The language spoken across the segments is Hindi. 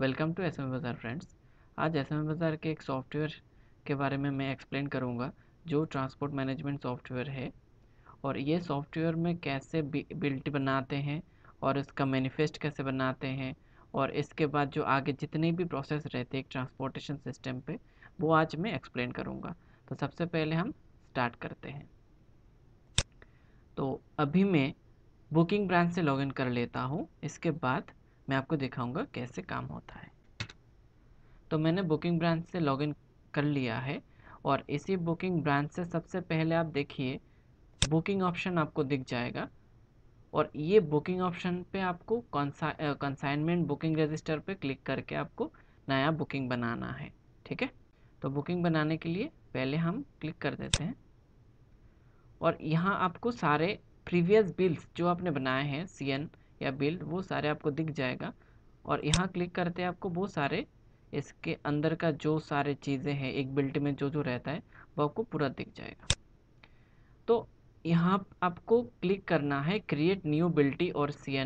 welcome to S M Bazaar friends आज एस एम बाज़ार के एक सॉफ्टवेयर के बारे में मैं एक्सप्लेन करूँगा जो ट्रांसपोर्ट मैनेजमेंट सॉफ्टवेयर है और ये सॉफ्टवेयर में कैसे बिल्ट बनाते हैं और इसका मैनिफेस्ट कैसे बनाते हैं और इसके बाद जो आगे जितने भी प्रोसेस रहते हैं एक ट्रांसपोर्टेशन सिस्टम पे वो आज मैं एक्सप्लेन करूँगा तो सबसे पहले हम स्टार्ट करते हैं तो अभी मैं बुकिंग ब्रांच से लॉगिन कर लेता हूँ इसके बाद मैं आपको दिखाऊंगा कैसे काम होता है तो मैंने बुकिंग ब्रांच से लॉगिन कर लिया है और इसी बुकिंग ब्रांच से सबसे पहले आप देखिए बुकिंग ऑप्शन आपको दिख जाएगा और ये बुकिंग ऑप्शन पे आपको कंसाइनमेंट बुकिंग रजिस्टर पे क्लिक करके आपको नया बुकिंग बनाना है ठीक है तो बुकिंग बनाने के लिए पहले हम क्लिक कर देते हैं और यहाँ आपको सारे प्रीवियस बिल्स जो आपने बनाए हैं सी एन या बिल्ड वो सारे आपको दिख जाएगा और यहाँ क्लिक करते हैं आपको वो सारे इसके अंदर का जो सारे चीज़ें हैं एक बिल्ट में जो जो रहता है वो आपको पूरा दिख जाएगा तो यहाँ आपको क्लिक करना है क्रिएट न्यू बिल्टी और सी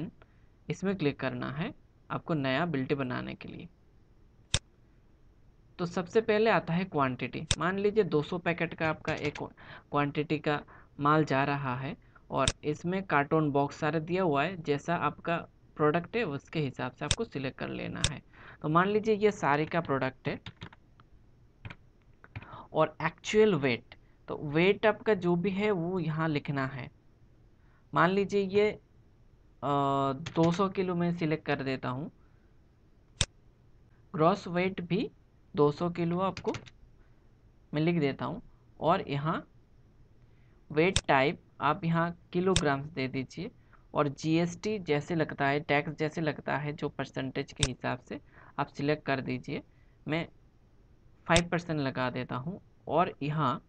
इसमें क्लिक करना है आपको नया बिल्टी बनाने के लिए तो सबसे पहले आता है क्वांटिटी मान लीजिए 200 पैकेट का आपका एक क्वांटिटी का माल जा रहा है और इसमें कार्टून बॉक्स सारा दिया हुआ है जैसा आपका प्रोडक्ट है उसके हिसाब से आपको सिलेक्ट कर लेना है तो मान लीजिए ये सारी का प्रोडक्ट है और एक्चुअल वेट तो वेट आपका जो भी है वो यहाँ लिखना है मान लीजिए ये दो सौ किलो में सिलेक्ट कर देता हूँ ग्रॉस वेट भी 200 किलो आपको मैं लिख देता हूँ और यहाँ वेट टाइप आप यहाँ किलोग्राम्स दे दीजिए और जीएसटी जैसे लगता है टैक्स जैसे लगता है जो परसेंटेज के हिसाब से आप सिलेक्ट कर दीजिए मैं फाइव परसेंट लगा देता हूँ और यहाँ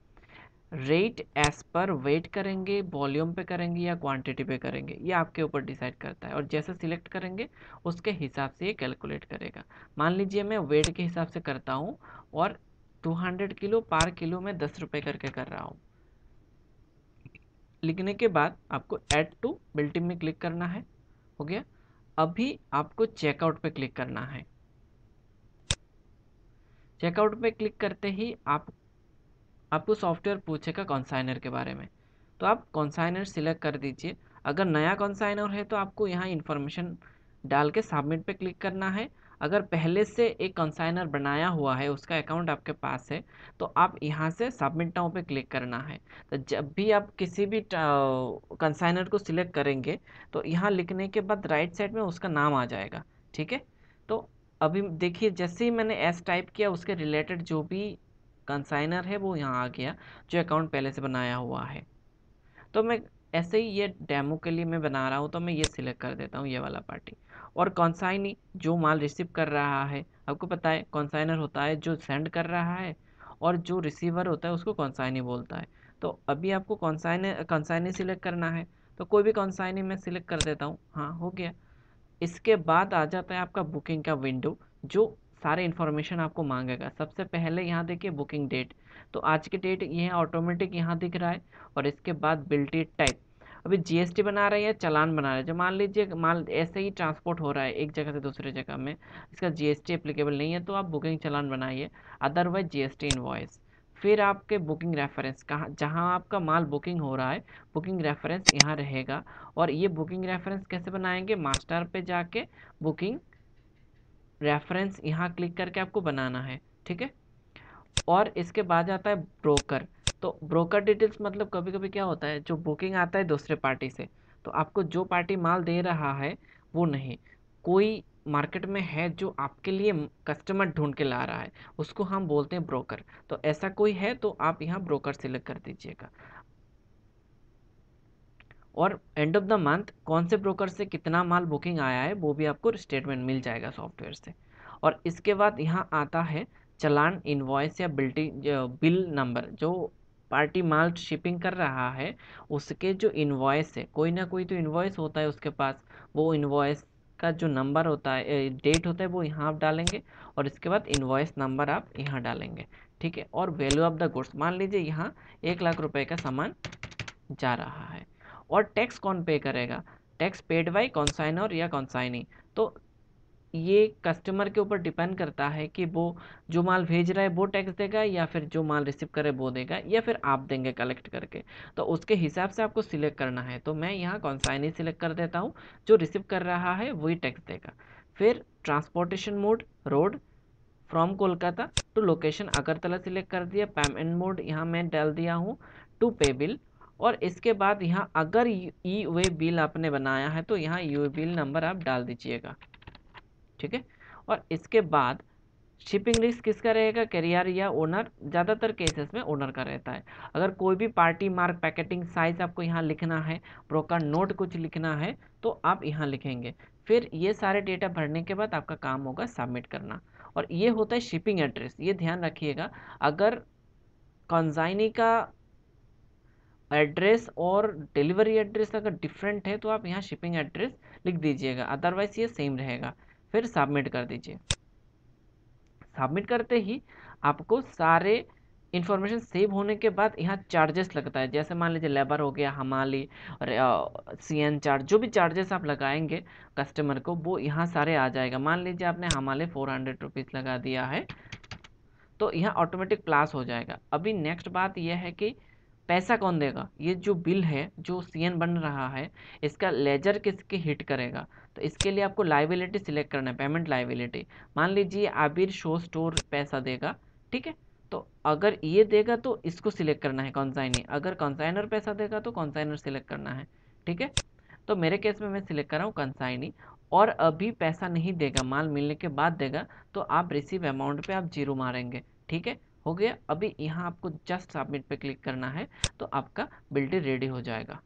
रेट एज पर वेट करेंगे वॉल्यूम पे करेंगे या क्वांटिटी पे करेंगे ये आपके ऊपर डिसाइड करता है और जैसे सिलेक्ट करेंगे उसके हिसाब से ये कैलकुलेट करेगा मान लीजिए मैं वेट के हिसाब से करता हूँ और 200 किलो पर किलो में दस रुपये करके कर रहा हूँ लिखने के बाद आपको ऐड टू बिल्टिन में क्लिक करना है हो गया अभी आपको चेकआउट पे क्लिक करना है चेकआउट पे क्लिक करते ही आप आपको सॉफ्टवेयर पूछेगा कॉन्साइनर के बारे में तो आप कॉन्साइनर सिलेक्ट कर दीजिए अगर नया कॉन्साइनर है तो आपको यहाँ इन्फॉर्मेशन डाल के सबमिट पे क्लिक करना है अगर पहले से एक कंसाइनर बनाया हुआ है उसका अकाउंट आपके पास है तो आप यहाँ से सबमिट नाउ पे क्लिक करना है तो जब भी आप किसी भी कंसाइनर को सिलेक्ट करेंगे तो यहाँ लिखने के बाद राइट साइड में उसका नाम आ जाएगा ठीक है तो अभी देखिए जैसे ही मैंने एस टाइप किया उसके रिलेटेड जो भी कंसाइनर है वो यहाँ आ गया जो अकाउंट पहले से बनाया हुआ है तो मैं ऐसे ही ये डेमो के लिए मैं बना रहा हूँ तो मैं ये सिलेक्ट कर देता हूँ ये वाला पार्टी और कॉन्साइनी जो माल रिसीव कर रहा है आपको पता है कॉन्साइनर होता है जो सेंड कर रहा है और जो रिसीवर होता है उसको कॉन्साइनी बोलता है तो अभी आपको कॉन्साइने कॉन्साइनी सिलेक्ट करना है तो कोई भी कॉन्साइनी मैं सिलेक्ट कर देता हूँ हाँ हो गया इसके बाद आ जाता है आपका बुकिंग का विंडो जो सारे इन्फॉर्मेशन आपको मांगेगा सबसे पहले यहाँ देखिए बुकिंग डेट तो आज के डेट ये है ऑटोमेटिक यहाँ दिख रहा है और इसके बाद बिल्टी टाइप अभी जीएसटी बना रहे हैं चलान चालान बना रहे हैं जो मान लीजिए माल ऐसे ही ट्रांसपोर्ट हो रहा है एक जगह से दूसरे जगह में इसका जीएसटी एप्लीकेबल नहीं है तो आप बुकिंग चालान बनाइए अदरवाइज जीएसटी इनवॉइस फिर आपके बुकिंग रेफरेंस कहाँ जहाँ आपका माल बुकिंग हो रहा है बुकिंग रेफरेंस यहाँ रहेगा और ये बुकिंग रेफरेंस कैसे बनाएंगे मास्टर पर जाके बुकिंग रेफरेंस यहाँ क्लिक करके आपको बनाना है ठीक है और इसके बाद आता है ब्रोकर तो ब्रोकर डिटेल्स मतलब कभी कभी क्या होता है जो बुकिंग आता है दूसरे पार्टी से तो आपको जो पार्टी माल दे रहा है वो नहीं कोई मार्केट में है जो आपके लिए कस्टमर ढूंढ के ला रहा है उसको हम बोलते हैं ब्रोकर तो ऐसा कोई है तो आप यहाँ ब्रोकर सिलेक्ट कर दीजिएगा और एंड ऑफ द मंथ कौन से ब्रोकर से कितना माल बुकिंग आया है वो भी आपको स्टेटमेंट मिल जाएगा सॉफ्टवेयर से और इसके बाद यहाँ आता है चलान इन्वॉइस या बिल्टिंग बिल नंबर जो पार्टी माल शिपिंग कर रहा है उसके जो इन्वॉइस है कोई ना कोई तो इन्वॉइस होता है उसके पास वो इन्वॉइस का जो नंबर होता है डेट होता है वो यहाँ आप डालेंगे और इसके बाद इन्वॉइस नंबर आप यहाँ डालेंगे ठीक है और वैल्यू ऑफ द गुड्स मान लीजिए यहाँ एक लाख रुपये का सामान जा रहा है और टैक्स कौन पे करेगा टैक्स पेड बाई कॉन्साइनर या कॉन्साइनी तो ये कस्टमर के ऊपर डिपेंड करता है कि वो जो माल भेज रहा है वो टैक्स देगा या फिर जो माल रिसीव करे वो देगा या फिर आप देंगे कलेक्ट करके तो उसके हिसाब से आपको सिलेक्ट करना है तो मैं यहाँ कॉन्साइनी सिलेक्ट कर देता हूँ जो रिसीव कर रहा है वही टैक्स देगा फिर transportation mode road from Kolkata to location Agartala select कर दिया पेमेंट मोड यहाँ मैं डाल दिया हूँ टू पे बिल और इसके बाद यहाँ अगर ई वे बिल आपने बनाया है तो यहाँ यू बिल नंबर आप डाल दीजिएगा ठीक है और इसके बाद शिपिंग रिस्क किसका रहेगा कैरियर या ओनर ज़्यादातर केसेस में ओनर का रहता है अगर कोई भी पार्टी मार्क पैकेटिंग साइज आपको यहाँ लिखना है ब्रोकर नोट कुछ लिखना है तो आप यहाँ लिखेंगे फिर ये सारे डेटा भरने के बाद आपका काम होगा सबमिट करना और ये होता है शिपिंग एड्रेस ये ध्यान रखिएगा अगर कॉन्जाइनी का एड्रेस और डिलीवरी एड्रेस अगर डिफरेंट है तो आप यहाँ शिपिंग एड्रेस लिख दीजिएगा अदरवाइज ये सेम रहेगा फिर सबमिट कर दीजिए सबमिट करते ही आपको सारे इन्फॉर्मेशन सेव होने के बाद यहाँ चार्जेस लगता है जैसे मान लीजिए लेबर हो गया हमाली और सी एन चार्ज जो भी चार्जेस आप लगाएंगे कस्टमर को वो यहाँ सारे आ जाएगा मान लीजिए आपने हमाले फोर हंड्रेड रुपीज़ लगा दिया है तो यहाँ ऑटोमेटिक प्लास हो जाएगा अभी नेक्स्ट बात यह है कि पैसा कौन देगा ये जो बिल है जो सी बन रहा है इसका लेजर किसके हिट करेगा तो इसके लिए आपको लाइबिलिटी सिलेक्ट करना है पेमेंट लाइबिलिटी मान लीजिए आबिर शो स्टोर पैसा देगा ठीक है तो अगर ये देगा तो इसको सिलेक्ट करना है कॉन्साइनी अगर कॉन्साइनर पैसा देगा तो कॉन्साइनर सिलेक्ट करना है ठीक है तो मेरे केस में मैं सिलेक्ट कर रहा हूँ कंसाइनी और अभी पैसा नहीं देगा माल मिलने के बाद देगा तो आप रिसीव अमाउंट पे आप जीरो मारेंगे ठीक है हो गया अभी यहाँ आपको जस्ट सबमिट पे क्लिक करना है तो आपका बिल्टी रेडी हो जाएगा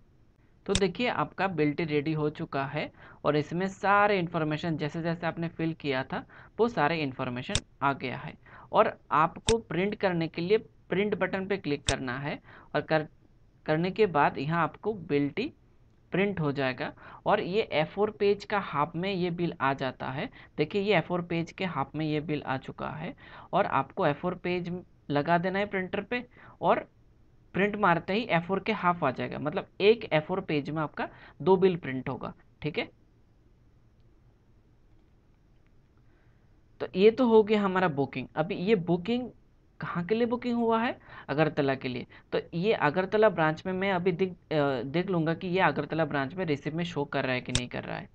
तो देखिए आपका बिल्टी रेडी हो चुका है और इसमें सारे इन्फॉर्मेशन जैसे जैसे आपने फिल किया था वो सारे इन्फॉर्मेशन आ गया है और आपको प्रिंट करने के लिए प्रिंट बटन पे क्लिक करना है और कर करने के बाद यहाँ आपको बिल्टी प्रिंट हो जाएगा और ये एफ पेज का हाफ में ये बिल आ जाता है देखिए ये एफ पेज के हाफ में ये बिल आ चुका है और आपको एफ पेज लगा देना है प्रिंटर पे और प्रिंट मारते ही एफ के हाफ आ जाएगा मतलब एक एफ पेज में आपका दो बिल प्रिंट होगा ठीक है तो ये तो हो गया हमारा बुकिंग अभी ये बुकिंग कहाँ के लिए बुकिंग हुआ है अगरतला के लिए तो ये अगरतला ब्रांच में मैं अभी देख देख लूँगा कि ये अगरतला ब्रांच में रिसिप्ट में शो कर रहा है कि नहीं कर रहा है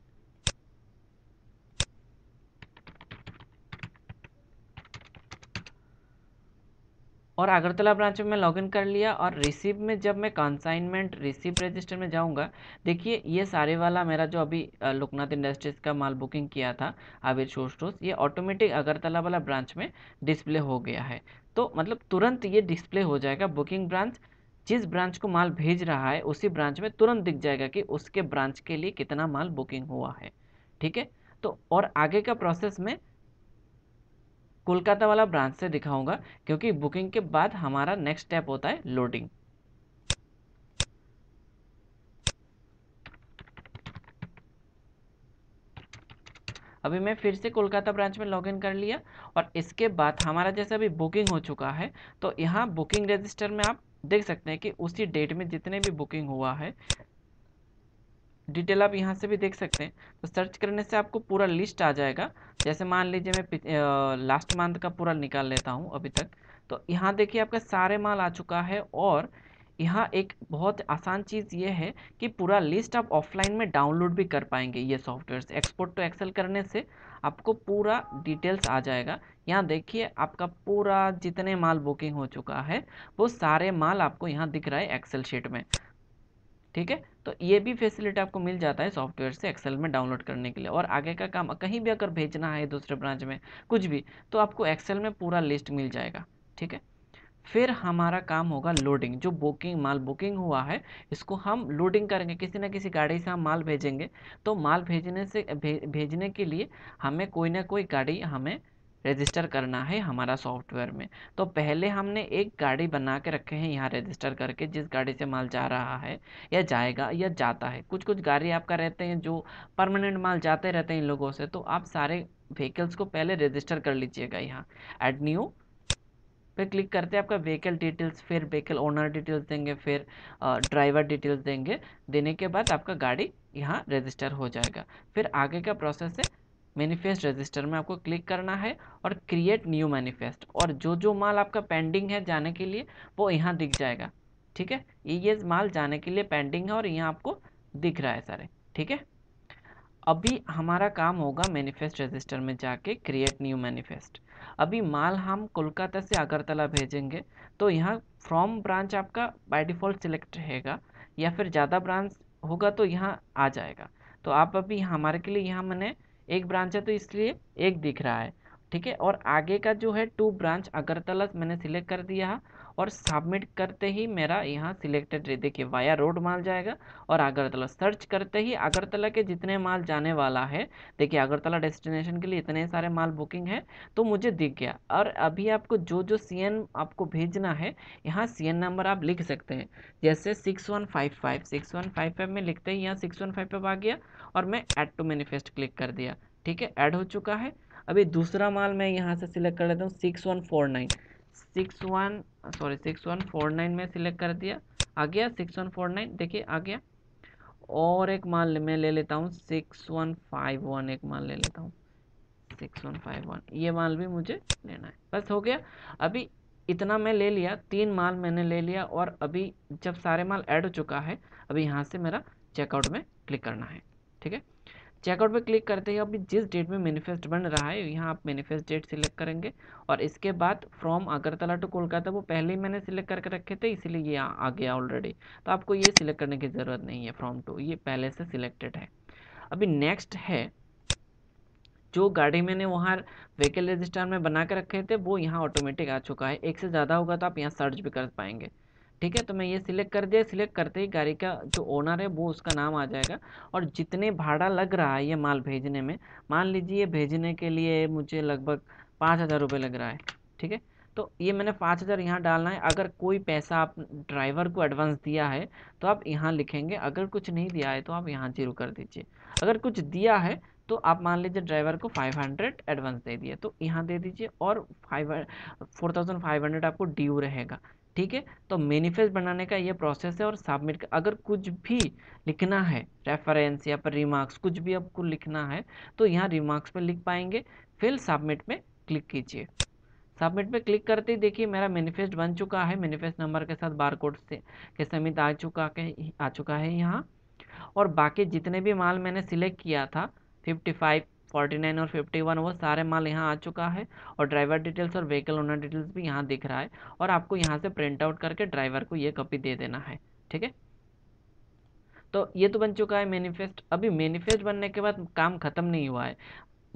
और अगरतला ब्रांच में मैं लॉगिन कर लिया और रिसिप्ट में जब मैं कंसाइनमेंट रिसिप्ट रजिस्टर में जाऊंगा देखिए ये सारे वाला मेरा जो अभी लोकनाथ इंडस्ट्रीज़ का माल बुकिंग किया था आबिर शोर ये ऑटोमेटिक अगरतला वाला ब्रांच में डिस्प्ले हो गया है तो मतलब तुरंत ये डिस्प्ले हो जाएगा बुकिंग ब्रांच जिस ब्रांच को माल भेज रहा है उसी ब्रांच में तुरंत दिख जाएगा कि उसके ब्रांच के लिए कितना माल बुकिंग हुआ है ठीक है तो और आगे का प्रोसेस में कोलकाता वाला ब्रांच से दिखाऊंगा क्योंकि बुकिंग के बाद हमारा नेक्स्ट स्टेप होता है लोडिंग अभी मैं फिर से कोलकाता ब्रांच में लॉगिन कर लिया और इसके बाद हमारा जैसे अभी बुकिंग हो चुका है तो यहाँ बुकिंग रजिस्टर में आप देख सकते हैं कि उसी डेट में जितने भी बुकिंग हुआ है डिटेल आप यहाँ से भी देख सकते हैं तो सर्च करने से आपको पूरा लिस्ट आ जाएगा जैसे मान लीजिए मैं लास्ट मंथ का पूरा निकाल लेता हूँ अभी तक तो यहाँ देखिए आपका सारे माल आ चुका है और यहाँ एक बहुत आसान चीज़ ये है कि पूरा लिस्ट आप ऑफलाइन में डाउनलोड भी कर पाएंगे ये सॉफ्टवेयर एक्सपोर्ट टू एक्सेल करने से आपको पूरा डिटेल्स आ जाएगा यहाँ देखिए आपका पूरा जितने माल बुकिंग हो चुका है वो सारे माल आपको यहाँ दिख रहा है एक्सेल शीट में ठीक है तो ये भी फैसिलिटी आपको मिल जाता है सॉफ्टवेयर से एक्सेल में डाउनलोड करने के लिए और आगे का काम कहीं भी अगर भेजना है दूसरे ब्रांच में कुछ भी तो आपको एक्सेल में पूरा लिस्ट मिल जाएगा ठीक है फिर हमारा काम होगा लोडिंग जो बुकिंग माल बुकिंग हुआ है इसको हम लोडिंग करेंगे किसी ना किसी गाड़ी से हम माल भेजेंगे तो माल भेजने से भे, भेजने के लिए हमें कोई ना कोई गाड़ी हमें रजिस्टर करना है हमारा सॉफ्टवेयर में तो पहले हमने एक गाड़ी बना के रखे हैं यहाँ रजिस्टर करके जिस गाड़ी से माल जा रहा है या जाएगा या जाता है कुछ कुछ गाड़ी आपका रहते हैं जो परमानेंट माल जाते रहते हैं इन लोगों से तो आप सारे व्हीकल्स को पहले रजिस्टर कर लीजिएगा यहाँ एट न्यू फिर क्लिक करते हैं आपका व्हीकल डिटेल्स फिर व्हीकल ओनर डिटेल्स देंगे फिर ड्राइवर डिटेल्स देंगे देने के बाद आपका गाड़ी यहाँ रजिस्टर हो जाएगा फिर आगे का प्रोसेस है मैनिफेस्ट रजिस्टर में आपको क्लिक करना है और क्रिएट न्यू मैनिफेस्ट और जो जो माल आपका पेंडिंग है जाने के लिए वो यहाँ दिख जाएगा ठीक है ये माल जाने के लिए पेंडिंग है और यहाँ आपको दिख रहा है सारे ठीक है अभी हमारा काम होगा मैनिफेस्ट रजिस्टर में जाके क्रिएट न्यू मैनिफेस्ट अभी माल हम कोलकाता से अगरतला भेजेंगे तो यहाँ फ्रॉम ब्रांच आपका बाय डिफ़ॉल्ट सिलेक्ट रहेगा या फिर ज़्यादा ब्रांच होगा तो यहाँ आ जाएगा तो आप अभी हमारे के लिए यहाँ मैंने एक ब्रांच है तो इसलिए एक दिख रहा है ठीक है और आगे का जो है टू ब्रांच अगरतला मैंने सिलेक्ट कर दिया और सबमिट करते ही मेरा यहाँ सिलेक्टेड देखिए वाया रोड माल जाएगा और अगरतला सर्च करते ही अगरतला के जितने माल जाने वाला है देखिए अगरतला डेस्टिनेशन के लिए इतने सारे माल बुकिंग है तो मुझे दिख गया और अभी आपको जो जो सी आपको भेजना है यहाँ सी नंबर आप लिख सकते हैं जैसे six one five five six one five five में लिखते ही यहाँ सिक्स वन फाइव फाइव आ गया और मैं एड टू मैनिफेस्ट क्लिक कर दिया ठीक है ऐड हो चुका है अभी दूसरा माल मैं यहाँ से सिलेक्ट कर लेता हूँ six one four nine six one sorry six one four nine में सिलेक्ट कर दिया आ गया सिक्स वन फोर नाइन देखिए आ गया और एक माल मैं ले लेता हूँ सिक्स वन फाइव वन एक माल ले लेता हूँ सिक्स वन फाइव वन ये माल भी मुझे लेना है बस हो गया अभी इतना मैं ले लिया तीन माल मैंने ले लिया और अभी जब सारे माल ऐड हो चुका है अभी यहाँ से मेरा चेकआउट में क्लिक करना है ठीक है चेकआउट पे क्लिक करते ही अभी जिस डेट में मैनिफेस्ट बन रहा है यहाँ आप मैनिफेस्ट डेट सिलेक्ट करेंगे और इसके बाद फ्रॉम अगरतला टू कोलकाता वो पहले ही मैंने सिलेक्ट करके रखे थे इसीलिए ये आ गया ऑलरेडी तो आपको ये सिलेक्ट करने की ज़रूरत नहीं है फ्रॉम टू ये पहले से सिलेक्टेड है अभी नेक्स्ट है जो गाड़ी मैंने वहाँ व्हीकल रजिस्टर में बना के रखे थे वो यहाँ ऑटोमेटिक आ चुका है एक से ज़्यादा होगा तो आप यहाँ सर्च भी कर पाएंगे ठीक है तो मैं ये सिलेक्ट कर दिया सिलेक्ट करते ही गाड़ी का जो ओनर है वो उसका नाम आ जाएगा और जितने भाड़ा लग रहा है ये माल भेजने में मान लीजिए भेजने के लिए मुझे लगभग पाँच हज़ार रुपये लग रहा है ठीक है तो ये मैंने पाँच हज़ार यहाँ डालना है अगर कोई पैसा आप ड्राइवर को एडवांस दिया है तो आप यहाँ लिखेंगे अगर कुछ नहीं दिया है तो आप यहाँ जीरो कर दीजिए अगर कुछ दिया है तो आप मान लीजिए ड्राइवर को 500 एडवांस दे दिए तो यहाँ दे दीजिए और five four thousand five hundred आपको ड्यू रहेगा ठीक है तो मैनिफेस्ट बनाने का ये प्रोसेस है और सबमिट का अगर कुछ भी लिखना है रेफरेंस या पर रिमार्क्स कुछ भी आपको लिखना है तो यहाँ रिमार्क्स पर लिख पाएंगे फिर सबमिट में क्लिक कीजिए सबमिट में क्लिक करते ही देखिए मेरा मैनिफेस्ट बन चुका है मैनिफेस्ट नंबर के साथ बार कोड से के समित आ चुका के आ चुका है यहाँ और बाकी जितने भी माल मैंने सिलेक्ट किया था फाइव फोर्टी नाइन और फिफ्टी वन वो सारे माल यहाँ आ चुका है और ड्राइवर डिटेल्स और व्हीकल ओनर डिटेल्स भी यहाँ दिख रहा है और आपको यहाँ से प्रिंट आउट करके ड्राइवर को ये कॉपी दे देना है ठीक है तो ये तो बन चुका है मैनिफेस्ट अभी मैनिफेस्ट बनने के बाद काम खत्म नहीं हुआ है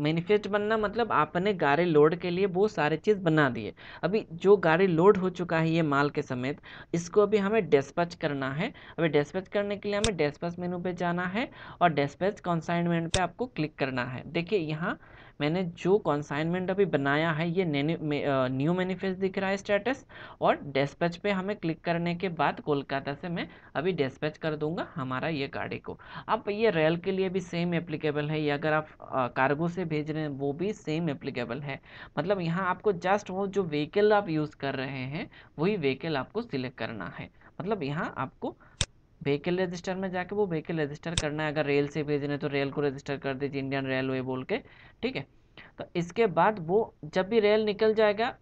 मैनिफेस्ट बनना मतलब आपने गाड़ी लोड के लिए बहुत सारे चीज़ बना दिए अभी जो गाड़ी लोड हो चुका है ये माल के समेत इसको अभी हमें डिस्पैच करना है अभी डिस्पैच करने के लिए हमें डिस्पैच मेनू पे जाना है और डिस्पैच कंसाइनमेंट पे आपको क्लिक करना है देखिए यहाँ मैंने जो कॉन्साइनमेंट अभी बनाया है ये न्यू मैनिफेस्ट दिख रहा है स्टेटस और डेस्पैच पे हमें क्लिक करने के बाद कोलकाता से मैं अभी डिस्पैच कर दूंगा हमारा ये गाड़ी को अब ये रेल के लिए भी सेम एप्लीकेबल है ये अगर आप कार्गो से भेज रहे हैं वो भी सेम एप्लीकेबल है मतलब यहाँ आपको जस्ट वो जो व्हीकल आप यूज़ कर रहे हैं वही व्हीकल आपको सिलेक्ट करना है मतलब यहाँ आपको व्हीकल रजिस्टर में जाके वो व्हीकल रजिस्टर करना है अगर रेल से भेजने तो रेल को रजिस्टर कर दीजिए इंडियन रेलवे बोल के ठीक है तो इसके बाद वो जब भी रेल निकल जाएगा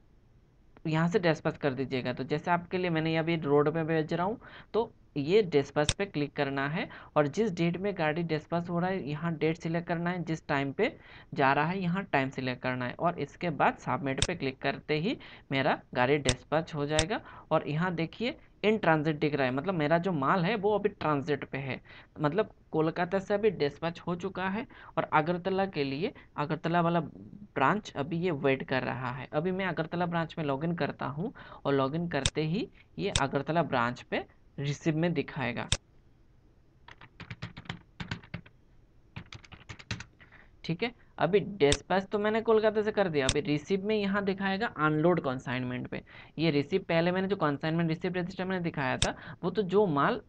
यहाँ से डेस्पच कर दीजिएगा तो जैसे आपके लिए मैंने अभी रोड में भेज रहा हूँ तो ये डिस्पर्स पे क्लिक करना है और जिस डेट में गाड़ी डिस्पर्स हो रहा है यहाँ डेट सिलेक्ट करना है जिस टाइम पे जा रहा है यहाँ टाइम सिलेक्ट करना है और इसके बाद सबमिट पे क्लिक करते ही मेरा गाड़ी डिस्पर्च हो जाएगा और यहाँ देखिए इन ट्रांजिट दिख रहा है मतलब मेरा जो माल है वो अभी ट्रांजिट पे है मतलब कोलकाता से अभी डिस्पैच हो चुका है और अगरतला के लिए अगरतला वाला ब्रांच अभी ये वेट कर रहा है अभी मैं अगरतला ब्रांच में लॉगिन करता हूँ और लॉगिन करते ही ये अगरतला ब्रांच पे रिसीव में दिखाएगा ठीक है अभी डेस्पैच तो मैंने कोलकाता से कर दिया अभी रिसीव में यहाँ दिखाएगा अनलोड कंसाइनमेंट पे ये रिसीव पहले मैंने जो कंसाइनमेंट रिसीव रजिस्टर मैंने दिखाया था वो तो जो माल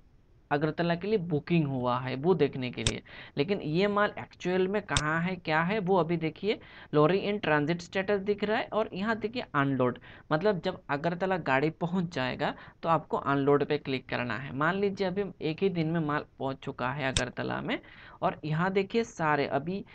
अगरतला के लिए बुकिंग हुआ है वो देखने के लिए लेकिन ये माल एक्चुअल में कहाँ है क्या है वो अभी देखिए लॉरी इन ट्रांजिट स्टेटस दिख रहा है और यहाँ देखिए अनलोड मतलब जब अगरतला गाड़ी पहुँच जाएगा तो आपको अनलोड पे क्लिक करना है मान लीजिए अभी एक ही दिन में माल पहुँच चुका है अगरतला में और यहाँ देखिए सारे अभी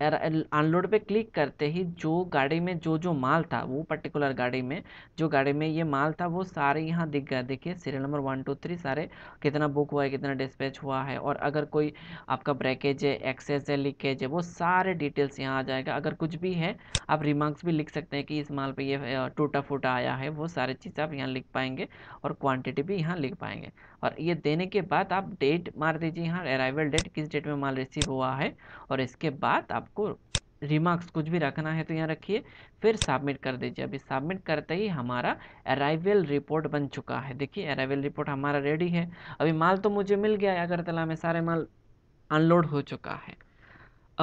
अनलोड पे क्लिक करते ही जो गाड़ी में जो जो माल था वो पर्टिकुलर गाड़ी में जो गाड़ी में ये माल था वो सारे यहाँ दिख गया देखिए serial number one two three सारे कितना बुक हुआ है कितना डिस्पैच हुआ है और अगर कोई आपका ब्रेकेज है एक्सेस है लीकेज है वो सारे डिटेल्स यहाँ आ जाएगा अगर कुछ भी है आप रिमार्क्स भी लिख सकते हैं कि इस माल पर ये टूटा फूटा आया है वो सारी चीज़ आप यहाँ लिख पाएंगे और क्वान्टिटी भी यहाँ लिख पाएंगे और ये देने के बाद आप डेट मार दीजिए यहाँ अराइवल डेट किस डेट में माल रिसीव हुआ है और इसके बाद आपको रिमार्क्स कुछ भी रखना है तो यहाँ रखिए फिर सबमिट कर दीजिए अभी सबमिट करते ही हमारा अराइवल रिपोर्ट बन चुका है देखिए अराइवल रिपोर्ट हमारा रेडी है अभी माल तो मुझे मिल गया है अगरतला में सारे माल अनलोड हो चुका है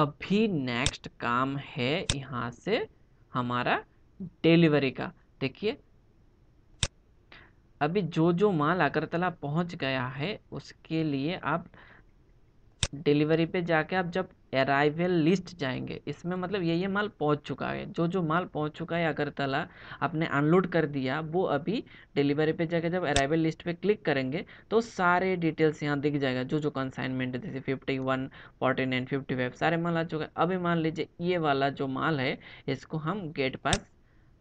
अभी नेक्स्ट काम है यहाँ से हमारा डिलीवरी का देखिए अभी जो जो माल अगरतला पहुंच गया है उसके लिए आप डिलीवरी पे जाके आप जब अराइवल लिस्ट जाएंगे इसमें मतलब ये ये माल पहुंच चुका है जो जो माल पहुंच चुका है अगरतला आपने अनलोड कर दिया वो अभी डिलीवरी पे जाके जब अराइवल लिस्ट पे क्लिक करेंगे तो सारे डिटेल्स यहाँ दिख जाएगा जो जो कंसाइनमेंट जैसे fifty one forty nine fifty five सारे माल आ चुका है अभी मान लीजिए ये वाला जो माल है इसको हम गेट पास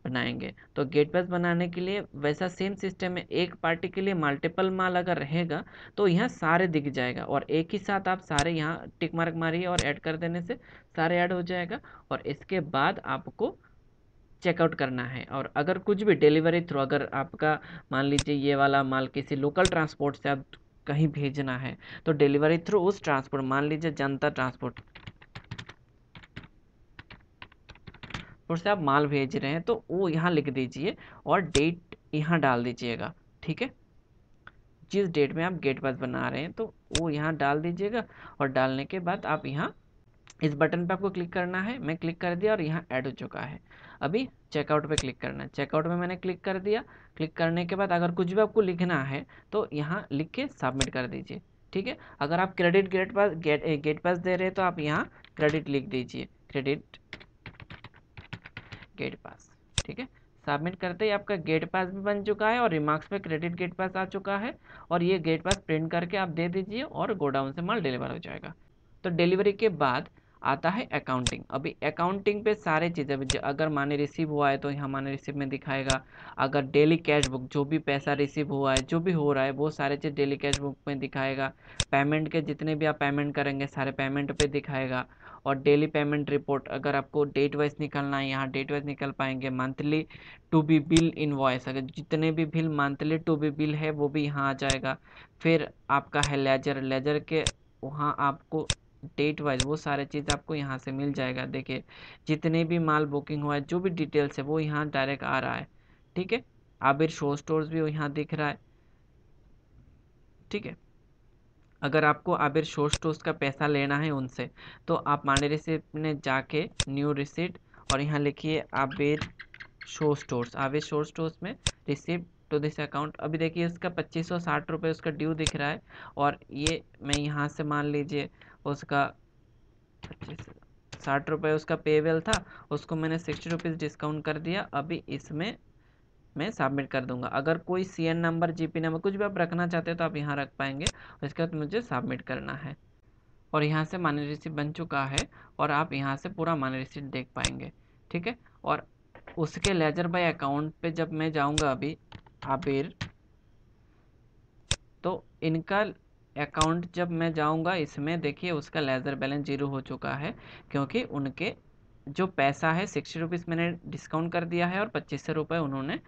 बनाएंगे तो गेट बस बनाने के लिए वैसा सेम सिस्टम है एक पार्टी के लिए मल्टीपल माल अगर रहेगा तो यहाँ सारे दिख जाएगा और एक ही साथ आप सारे यहाँ टिक मार्क मारिए और ऐड कर देने से सारे ऐड हो जाएगा और इसके बाद आपको चेकआउट करना है और अगर कुछ भी डिलीवरी थ्रू अगर आपका मान लीजिए ये वाला माल किसी लोकल ट्रांसपोर्ट से आप कहीं भेजना है तो डिलीवरी थ्रू उस ट्रांसपोर्ट मान लीजिए जनता ट्रांसपोर्ट और से आप माल भेज रहे हैं तो वो यहाँ लिख दीजिए और डेट यहाँ डाल दीजिएगा ठीक है जिस डेट में आप गेट पास बना रहे हैं तो वो यहाँ डाल दीजिएगा और डालने के बाद आप यहाँ इस बटन पर आपको क्लिक करना है मैं क्लिक कर दिया और यहाँ ऐड हो चुका है अभी चेकआउट पे क्लिक करना है चेकआउट में मैंने क्लिक कर दिया क्लिक करने के बाद अगर कुछ भी आपको लिखना है तो यहाँ लिख के सबमिट कर दीजिए ठीक है अगर आप credit gate pass gate gate pass दे रहे हैं तो आप यहाँ क्रेडिट लिख दीजिए क्रेडिट गेट पास ठीक है सबमिट करते ही आपका गेट पास भी बन चुका है और रिमार्क्स पे क्रेडिट गेट पास आ चुका है और ये गेट पास प्रिंट करके आप दे दीजिए और गोडाउन से माल डिलीवर हो जाएगा तो डिलीवरी के बाद आता है अकाउंटिंग अभी अकाउंटिंग पे सारे चीज़ें अगर माने रिसीव हुआ है तो यहाँ माने रिसीव में दिखाएगा अगर डेली कैश बुक जो भी पैसा रिसीव हुआ है जो भी हो रहा है वो सारे चीज़ डेली कैश बुक में दिखाएगा पेमेंट के जितने भी आप पेमेंट करेंगे सारे पेमेंट पे दिखाएगा और डेली पेमेंट रिपोर्ट अगर आपको डेट वाइज निकलना है यहाँ डेट वाइज निकल पाएंगे monthly to be bill invoice अगर जितने भी bill monthly to be bill है वो भी यहाँ आ जाएगा फिर आपका है लेजर लेजर के वहाँ आपको डेट वाइज वो सारे चीज़ आपको यहाँ से मिल जाएगा देखिए जितने भी माल बुकिंग हुआ है जो भी डिटेल्स है वो यहाँ डायरेक्ट आ रहा है ठीक है आबिर शो स्टोर्स भी यहाँ दिख रहा है ठीक है अगर आपको आबिर शोष टोस्ट का पैसा लेना है उनसे तो आप माने रिसिप्ट में जाके न्यू रिसिप्ट और यहाँ लिखिए Abir shoe stores Abir shoe stores में रिसिप्ट टू दिस अकाउंट अभी देखिए इसका पच्चीस सौ साठ रुपये उसका ड्यू दिख रहा है और ये मैं यहाँ से मान लीजिए उसका पच्चीस साठ रुपये उसका पेबल था उसको मैंने सिक्सटी रुपीज़ डिस्काउंट कर दिया अभी इसमें में सबमिट कर दूंगा अगर कोई सी नंबर जी नंबर कुछ भी आप रखना चाहते हो तो आप यहाँ रख पाएंगे उसके बाद मुझे सबमिट करना है और यहाँ से मानी रिसिप्ट बन चुका है और आप यहाँ से पूरा मानी रिसिप्ट देख पाएंगे ठीक है और उसके लेजर बाई अकाउंट पे जब मैं जाऊँगा अभी आबिर तो इनका अकाउंट जब मैं जाऊंगा इसमें देखिए उसका लेज़र बैलेंस जीरो हो चुका है क्योंकि उनके जो पैसा है सिक्सटी रुपीज़ मैंने डिस्काउंट कर दिया है और पच्चीस सौ रुपये उन्होंने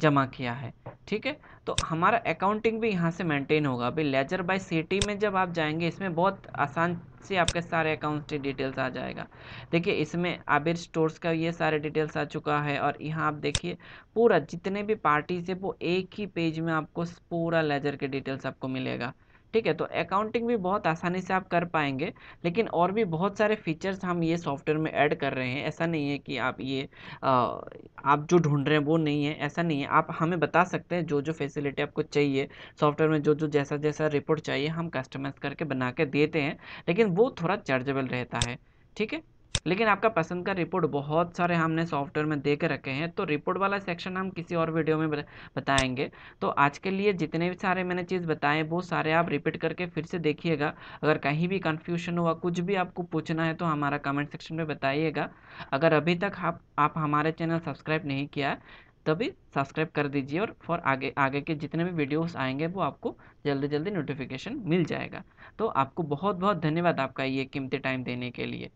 जमा किया है ठीक है तो हमारा अकाउंटिंग भी यहाँ से मेंटेन होगा अभी लेजर बाय सिटी में जब आप जाएंगे इसमें बहुत आसान से आपके सारे अकाउंट्स की डिटेल्स आ जाएगा देखिए इसमें आबिर स्टोर्स का ये सारे डिटेल्स आ चुका है और यहाँ आप देखिए पूरा जितने भी पार्टीज है वो एक ही पेज में आपको पूरा लेजर के डिटेल्स आपको मिलेगा ठीक है तो अकाउंटिंग भी बहुत आसानी से आप कर पाएंगे लेकिन और भी बहुत सारे फीचर्स हम ये सॉफ्टवेयर में ऐड कर रहे हैं ऐसा नहीं है कि आप ये आ, आप जो ढूंढ रहे हैं वो नहीं है ऐसा नहीं है आप हमें बता सकते हैं जो जो फैसिलिटी आपको चाहिए सॉफ्टवेयर में जो जो जैसा जैसा रिपोर्ट चाहिए हम कस्टमाइज करके बना के देते हैं लेकिन वो थोड़ा चार्जेबल रहता है ठीक है लेकिन आपका पसंद का रिपोर्ट बहुत सारे हमने सॉफ्टवेयर में दे के रखे हैं तो रिपोर्ट वाला सेक्शन हम किसी और वीडियो में बताएंगे तो आज के लिए जितने भी सारे मैंने चीज़ बताएं वो सारे आप रिपीट करके फिर से देखिएगा अगर कहीं भी कन्फ्यूशन हुआ कुछ भी आपको पूछना है तो हमारा कमेंट सेक्शन में बताइएगा अगर अभी तक आप, आप हमारे चैनल सब्सक्राइब नहीं किया तभी सब्सक्राइब कर दीजिए और फॉर आगे आगे के जितने भी वीडियोस आएंगे वो आपको जल्दी जल्दी नोटिफिकेशन मिल जाएगा तो आपको बहुत बहुत धन्यवाद आपका ये कीमती टाइम देने के लिए